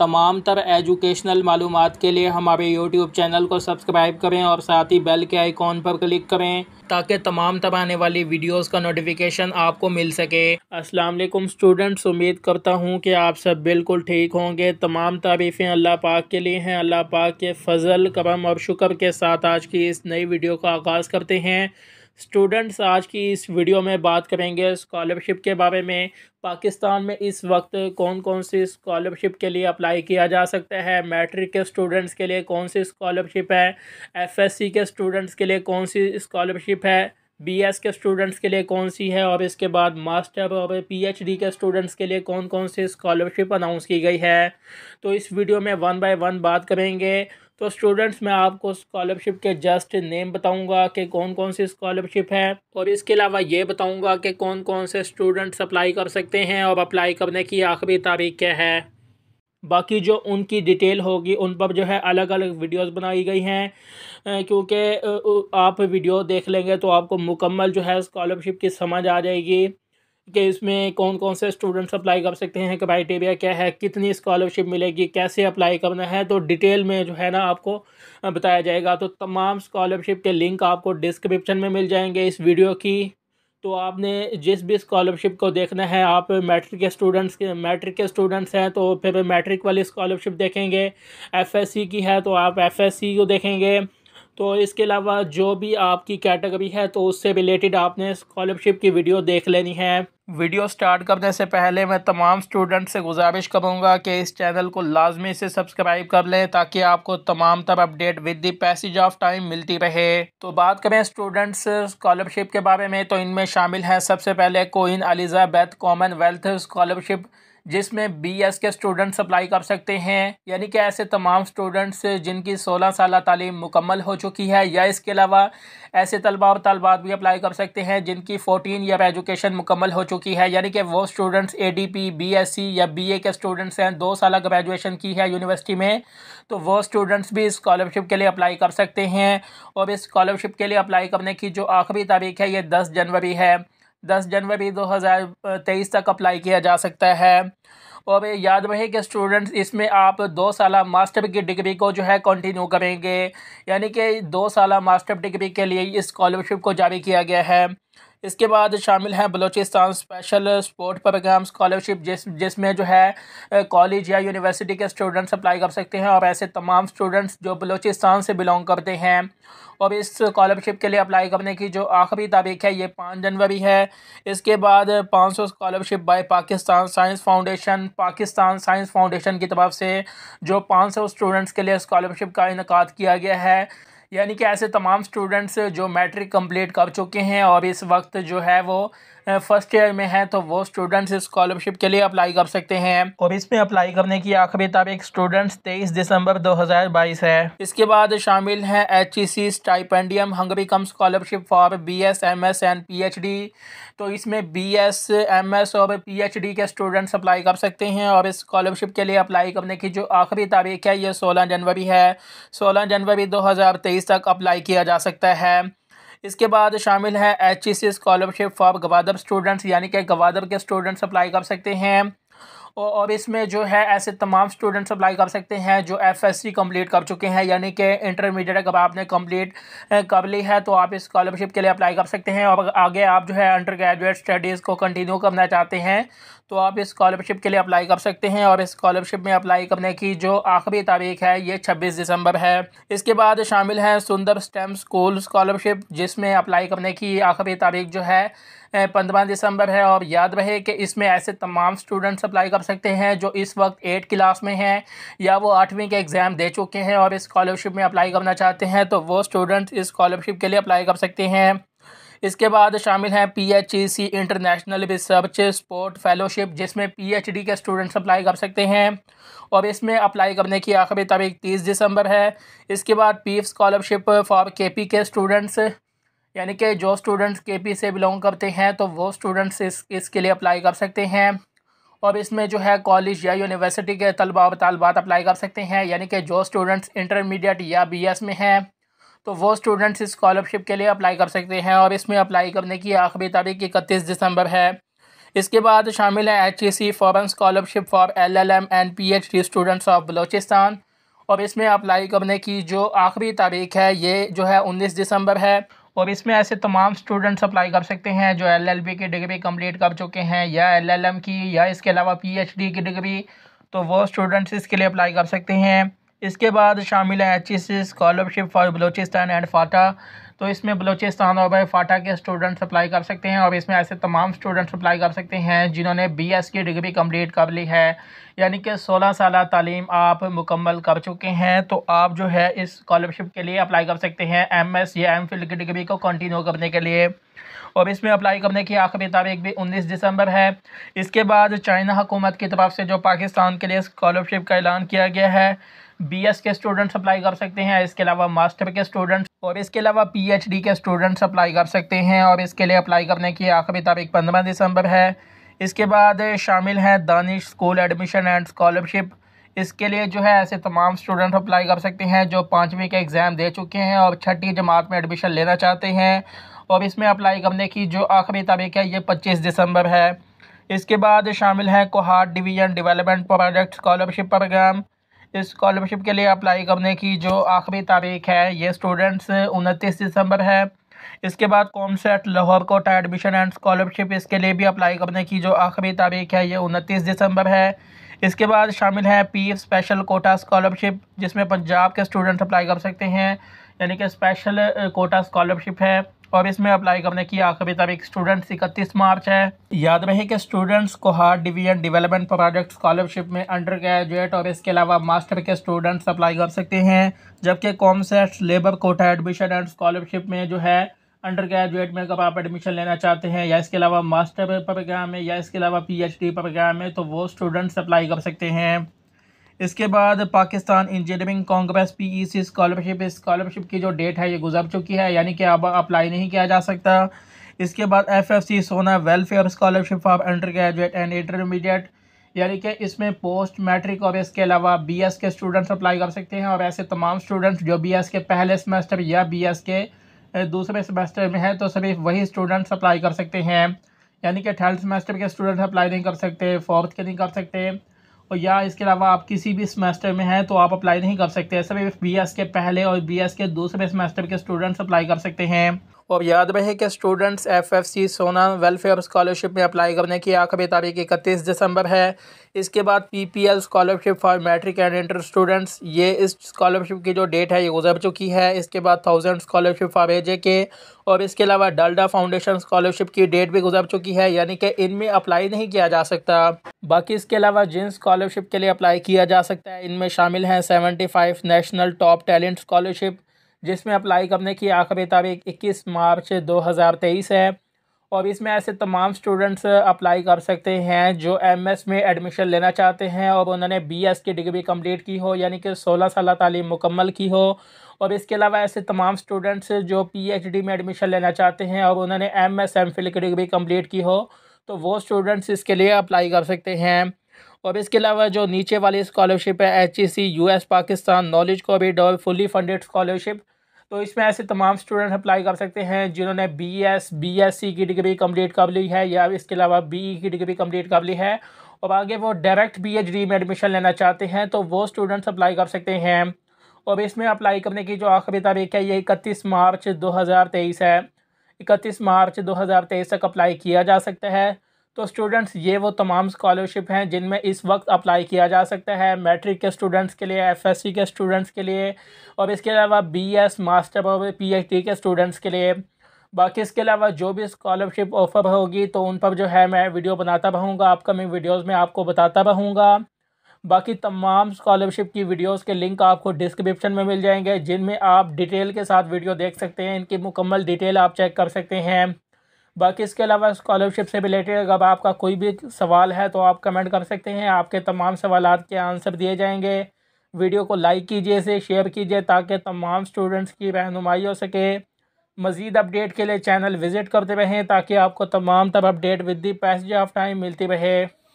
तमाम तर एजुकेशनल मालूम के लिए हमारे यूट्यूब चैनल को सब्सक्राइब करें और साथ ही बेल के आइकॉन पर क्लिक करें ताकि तमाम तर आने वाली वीडियोस का नोटिफिकेशन आपको मिल सके अस्सलाम वालेकुम स्टूडेंट्स उम्मीद करता हूँ कि आप सब बिल्कुल ठीक होंगे तमाम तारीफ़ें अल्लाह पाक के लिए हैं अल्लाह पाक के फजल करम और शुक्र के साथ आज की इस नई वीडियो का आगाज़ करते हैं स्टूडेंट्स आज की इस वीडियो में बात करेंगे स्कॉलरशिप के बारे में पाकिस्तान में इस वक्त कौन कौन सी स्कॉलरशिप के लिए अप्लाई किया जा सकता है मैट्रिक के स्टूडेंट्स के लिए कौन सी स्कॉलरशिप है एफएससी के स्टूडेंट्स के लिए कौन सी स्कॉलरशिप है बीएस के स्टूडेंट्स के लिए कौन सी है और इसके बाद मास्टर और पीएचडी के स्टूडेंट्स के लिए कौन कौन सी स्कॉलरशिप अनाउंस की गई है तो इस वीडियो में वन बाय वन बात करेंगे तो स्टूडेंट्स मैं आपको स्कॉलरशिप के जस्ट नेम बताऊंगा कि कौन कौन सी स्कॉलरशिप है और इसके अलावा ये बताऊंगा कि कौन कौन से स्टूडेंट्स अप्लाई कर सकते हैं और अप्लाई करने की आखिरी तारीख क्या है बाकी जो उनकी डिटेल होगी उन पर जो है अलग अलग वीडियोस बनाई गई हैं क्योंकि आप वीडियो देख लेंगे तो आपको मुकम्मल जो है स्कॉलरशिप की समझ आ जाएगी कि इसमें कौन कौन से स्टूडेंट्स अप्लाई कर सकते हैं क्राइटेरिया क्या है कितनी स्कॉलरशिप मिलेगी कैसे अप्लाई करना है तो डिटेल में जो है ना आपको बताया जाएगा तो तमाम स्कॉलरशिप के लिंक आपको डिस्क्रिप्शन में मिल जाएंगे इस वीडियो की तो आपने जिस भी स्कॉलरशिप को देखना है आप मैट्रिक के स्टूडेंट्स के मैट्रिक के स्टूडेंट्स हैं तो फिर मैट्रिक वाली स्कॉलरशिप देखेंगे एफएससी की है तो आप एफएससी को देखेंगे तो इसके अलावा जो भी आपकी कैटेगरी है तो उससे रिलेटेड आपने स्कॉलरशिप की वीडियो देख लेनी है वीडियो स्टार्ट करने से पहले मैं तमाम स्टूडेंट से गुजारिश करूँगा कि इस चैनल को लाजमी से सब्सक्राइब कर लें ताकि आपको तमाम तर update with the passage of time मिलती रहे तो बात करें स्टूडेंट्स स्कॉलरशिप के बारे में तो इनमें शामिल है सबसे पहले कोइन अलिजाबैथ कॉमनवेल्थ स्कॉलरशिप जिसमें बी एस के स्टूडेंट्स अप्लाई कर सकते हैं यानी कि ऐसे तमाम स्टूडेंट्स जिनकी सोलह साल तालीम मुकम्मल हो चुकी है या इसके अलावा ऐसे तलबा और तलबात भी अप्लाई कर सकते हैं जिनकी फ़ोटीन ईयर एजुकेशन मुकम्मल हो चुकी है यानी कि वो students A D P B S C या बी ए के स्टूडेंट्स हैं दो साल ग्रेजुएशन की है यूनिवर्सिटी में तो वो स्टूडेंट्स भी इस्कॉलरशिप के लिए अप्लाई कर सकते हैं और इस स्कॉलरशिप के लिए अप्लाई करने की जो आखिरी तारीख है ये दस जनवरी है दस जनवरी दो हज़ार तेईस तक अप्लाई किया जा सकता है और याद रहे कि स्टूडेंट्स इसमें आप दो साल मास्टर की डिग्री को जो है कंटिन्यू करेंगे यानी कि दो साल मास्टर डिग्री के लिए इस स्कॉलरशिप को जारी किया गया है इसके बाद शामिल हैं Balochistan special support programme scholarship जिस जिसमें जो है कॉलेज या यूनिवर्सिटी के स्टूडेंट्स अप्लाई कर सकते हैं और ऐसे तमाम स्टूडेंट्स जो बलोचिस्तान से बिलोंग करते हैं और इस स्कॉलरशिप के लिए अप्लाई करने की जो आखिरी तारीख है ये पाँच जनवरी है इसके बाद पाँच सौ scholarship by Pakistan Science Foundation Pakistan Science Foundation की तरफ से जो पाँच सौ स्टूडेंट्स के लिए स्कॉलरशिप का इनका किया गया है यानी कि ऐसे तमाम स्टूडेंट्स जो मैट्रिक कंप्लीट कर चुके हैं और इस वक्त जो है वो फर्स्ट ईयर में है तो वो स्टूडेंट्स स्कॉलरशिप के लिए अप्लाई कर सकते हैं और इसमें अप्लाई करने की आखिरी तारीख स्टूडेंट्स 23 दिसंबर 2022 है इसके बाद शामिल हैं H E C Stipendium Hungary cum scholarship for B S M S and P H D तो इसमें बी एस एम एस और पी एच डी के स्टूडेंट्स अप्लाई कर सकते हैं और इस स्कॉलरशिप के लिए अप्लाई करने की जो आखिरी तारीख है ये सोलह जनवरी है सोलह जनवरी दो हज़ार तेईस तक अप्लाई किया जा सकता है इसके बाद शामिल है H E C scholarship for Gwadar students यानी कि गवादर के स्टूडेंट्स अप्लाई कर सकते हैं और इसमें जो है ऐसे तमाम स्टूडेंट्स अप्लाई कर सकते हैं जो एफ एस सी कम्प्लीट कर चुके हैं यानी कि इंटरमीडिएट अगर आपने कम्प्लीट कर ली है तो आप इस स्कॉलरशिप के लिए अप्लाई कर सकते हैं और आगे आप जो है अंडर ग्रेजुएट स्टडीज़ को कंटिन्यू करना चाहते हैं तो आप इस स्कॉलरशिप के लिए अप्लाई कर सकते हैं और इस स्कॉलरशिप में अप्लाई करने की जो आखिरी तारीख है ये छब्बीस दिसंबर है इसके बाद शामिल हैं सुंदर स्टेम स्कूल स्कॉलरशिप जिसमें अप्लाई करने की आखिरी तारीख जो है पंद्रह दिसंबर है और याद रहे कि इसमें ऐसे तमाम स्टूडेंट्स अप्लाई कर सकते हैं जो इस वक्त एट क्लास में हैं या वो आठवीं के एग्ज़ाम दे चुके हैं और इस स्कॉलरशिप में अप्लाई करना चाहते हैं तो वो स्टूडेंट्स इस स्कॉलरशिप के लिए अप्लाई कर सकते हैं इसके बाद शामिल हैं C international research support fellowship जिसमें डी के स्टूडेंट्स अप्लाई कर सकते हैं और इसमें अप्लाई करने की आखिरी तारीख तीस दिसंबर है इसके बाद पी स्कॉलरशिप फॉर पी के स्टूडेंट्स यानी कि जो स्टूडेंट्स पी से बिलोंग करते हैं तो वो स्टूडेंट्स इस इसके लिए अप्लाई कर सकते हैं और इसमें जो है कॉलेज या यूनिवर्सिटी के तलबा और तलबात अप्लाई कर सकते हैं यानी कि जो स्टूडेंट्स इंटरमीडिएट या बीएस में हैं तो वो स्टूडेंट्स इस स्कॉलरशिप के लिए अप्लाई कर सकते हैं और इसमें अप्लाई करने की आखिरी तारीख इकतीस दिसंबर है इसके बाद शामिल है H E C foreign scholarship for L L M and P H D students of Balochistan और इसमें अप्लाई करने की जो आखिरी तारीख है ये जो है उन्नीस दिसंबर है और इसमें ऐसे तमाम स्टूडेंट्स अप्लाई कर सकते हैं जो एल एल बी की डिग्री कम्प्लीट कर चुके हैं या एल एल एम की या इसके अलावा पी एच डी की डिग्री तो वो स्टूडेंट्स इसके लिए अप्लाई कर सकते हैं इसके बाद शामिल है H scholarship for Balochistan and FATA तो इसमें बलोचिस्तान और फाटा के स्टूडेंट्स अप्लाई कर सकते हैं और इसमें ऐसे तमाम स्टूडेंट्स अप्लाई कर सकते हैं जिन्होंने बी एस की डिग्री कम्प्लीट कर ली है यानी कि सोलह साल तालीम आप मुकम्मल कर चुके हैं तो आप जो है इस स्कॉलरशिप के लिए अप्लाई कर सकते हैं एम एस या एम फिल की डिग्री को कंटिन्यू करने के लिए और इसमें अप्लाई करने की आखिरी तारीख भी 19 दिसंबर है इसके बाद चाइना हुकूमत की तरफ से जो पाकिस्तान के लिए स्कॉलरशिप का ऐलान किया गया है बीएस के स्टूडेंट्स अप्लाई कर सकते हैं इसके अलावा मास्टर के स्टूडेंट्स और इसके अलावा पीएचडी के स्टूडेंट्स अप्लाई कर सकते हैं और इसके लिए अप्लाई करने की आखिरी तारीख पंद्रह दिसंबर है इसके बाद शामिल हैं Daanish school admission and scholarship इसके लिए जो है ऐसे तमाम स्टूडेंट अप्लाई कर सकते हैं जो पाँचवीं के एग्ज़ाम दे चुके हैं और छठी जमात में एडमिशन लेना चाहते हैं और इसमें अप्लाई करने की जो आखिरी तारीख है ये पच्चीस दिसंबर है इसके बाद शामिल हैं Kohat division development project scholarship program scholarship के लिए अप्लाई करने की जो आखिरी तारीख है ये स्टूडेंट्स उनतीस दिसंबर है इसके बाद सेट Lahore quota admission and scholarship इसके लिए भी अप्लाई करने की जो आखिरी तारीख है ये उनतीस दिसंबर है इसके बाद शामिल है पी स्पेशल कोटा स्कॉलरशिप जिसमें पंजाब के स्टूडेंट्स अप्लाई कर सकते हैं यानी कि स्पेशल कोटा स्कॉलरशिप है और इसमें अप्लाई करने की आखिरी तारीख स्टूडेंट्स इकतीस मार्च है याद रहे कि स्टूडेंट्स को hard division development project scholarship में अंडर ग्रेजुएट और इसके अलावा मास्टर के स्टूडेंट्स अप्लाई कर सकते हैं जबकि COMSATS labour quota admission and scholarship में जो है अंडर ग्रेजुएट में अगर आप एडमिशन लेना चाहते हैं या इसके अलावा मास्टर प्रोग्राम में या इसके अलावा पी प्रोग्राम में तो वो स्टूडेंट्स अप्लाई कर सकते हैं इसके बाद Pakistan engineering congress PEC scholarship scholarship की जो डेट है ये गुजर चुकी है यानी कि अब अप्लाई नहीं किया जा सकता इसके बाद FFC Sona welfare scholarship for undergraduate and intermediate यानी कि इसमें पोस्ट मैट्रिक और इसके अलावा एस के स्टूडेंट्स अप्लाई कर सकते हैं और ऐसे तमाम स्टूडेंट्स जो एस के पहले सेमेस्टर या एस के दूसरे सेमेस्टर में हैं तो सभी वही स्टूडेंट्स अप्लाई कर सकते हैं यानी कि थर्ड सेमेस्टर के स्टूडेंट्स अप्लाई नहीं कर सकते फोर्थ के नहीं कर सकते और या इसके अलावा आप किसी भी सेमेस्टर में हैं तो आप अप्लाई नहीं कर सकते ऐसे में बी के पहले और बी के दूसरे सेमेस्टर के स्टूडेंट्स अप्लाई कर सकते हैं और याद रहे कि students FFC Sona welfare scholarship में अप्लाई करने की आखिरी तारीख इकतीस दिसंबर है इसके बाद PPL scholarship for matric and inter students ये इस स्कॉलरशिप की जो डेट है ये गुजर चुकी है इसके बाद थाउजेंड स्कॉलरशिप फॉर एजे के और इसके अलावा डल्डा फाउंडेशन स्कॉलरशिप की डेट भी गुजर चुकी है यानी कि इनमें अप्लाई नहीं किया जा सकता बाकी इसके अलावा जिन स्कॉलरशिप के लिए अप्लाई किया जा सकता है इनमें शामिल हैं seventy five national top talent scholarship जिसमें अप्लाई करने की आखिरी तारीख इक्कीस मार्च दो हज़ार तेईस है और इसमें ऐसे तमाम स्टूडेंट्स अप्लाई कर सकते हैं जो एमएस में एडमिशन लेना चाहते हैं और उन्होंने बीएस की डिग्री कंप्लीट की हो यानी कि सोलह साल तालीम मुकम्मल की हो और इसके अलावा ऐसे तमाम स्टूडेंट्स जो पीएचडी में एडमिशन लेना चाहते हैं और उन्होंने एम एस एम फिल की डिग्री कम्प्लीट की हो तो वो स्टूडेंट्स इसके लिए अप्लाई कर सकते हैं और इसके अलावा जो नीचे वाली स्कॉलरशिप है H E C U S Pakistan knowledge को कॉरिडोर फुली फंडेड स्कॉलरशिप तो इसमें ऐसे तमाम स्टूडेंट अप्लाई कर सकते हैं जिन्होंने B S B S C की डिग्री कम्प्लीट कर ली है या इसके अलावा बी ई e की डिग्री कम्प्लीट कर ली है और आगे वो डायरेक्ट बी एच डी में एडमिशन लेना चाहते हैं तो वो स्टूडेंट्स अप्लाई कर सकते हैं और इसमें अप्लाई करने की जो आखिरी तारीख है ये इकतीस मार्च दो हज़ार तेईस है इकतीस मार्च दो हज़ार तेईस तक अप्लाई किया जा सकता है तो स्टूडेंट्स ये वो तमाम स्कॉलरशिप हैं जिनमें इस वक्त अप्लाई किया जा सकता है मैट्रिक के स्टूडेंट्स के लिए एफएससी के स्टूडेंट्स के लिए और इसके अलावा बीएस मास्टर और पीएचडी के स्टूडेंट्स के लिए बाकी इसके अलावा जो भी स्कॉलरशिप ऑफर होगी तो उन पर जो है मैं वीडियो बनाता रहूँगा अपकमिंग वीडियोज़ में आपको बताता रहूँगा बाकी तमाम स्कॉलरशिप की वीडियोस के लिंक आपको डिस्क्रिप्शन में मिल जाएंगे जिनमें आप डिटेल के साथ वीडियो देख सकते हैं इनकी मुकम्मल डिटेल आप चेक कर सकते हैं बाकी इसके अलावा स्कॉलरशिप से रिलेटेड अगर आपका कोई भी सवाल है तो आप कमेंट कर सकते हैं आपके तमाम सवाल के आंसर दिए जाएंगे वीडियो को लाइक कीजिए इसे शेयर कीजिए ताकि तमाम स्टूडेंट्स की रहनुमाई हो सके मज़ीद अपडेट के लिए चैनल विज़िट करते रहें ताकि आपको तमाम तब update with the passage of time मिलती रहे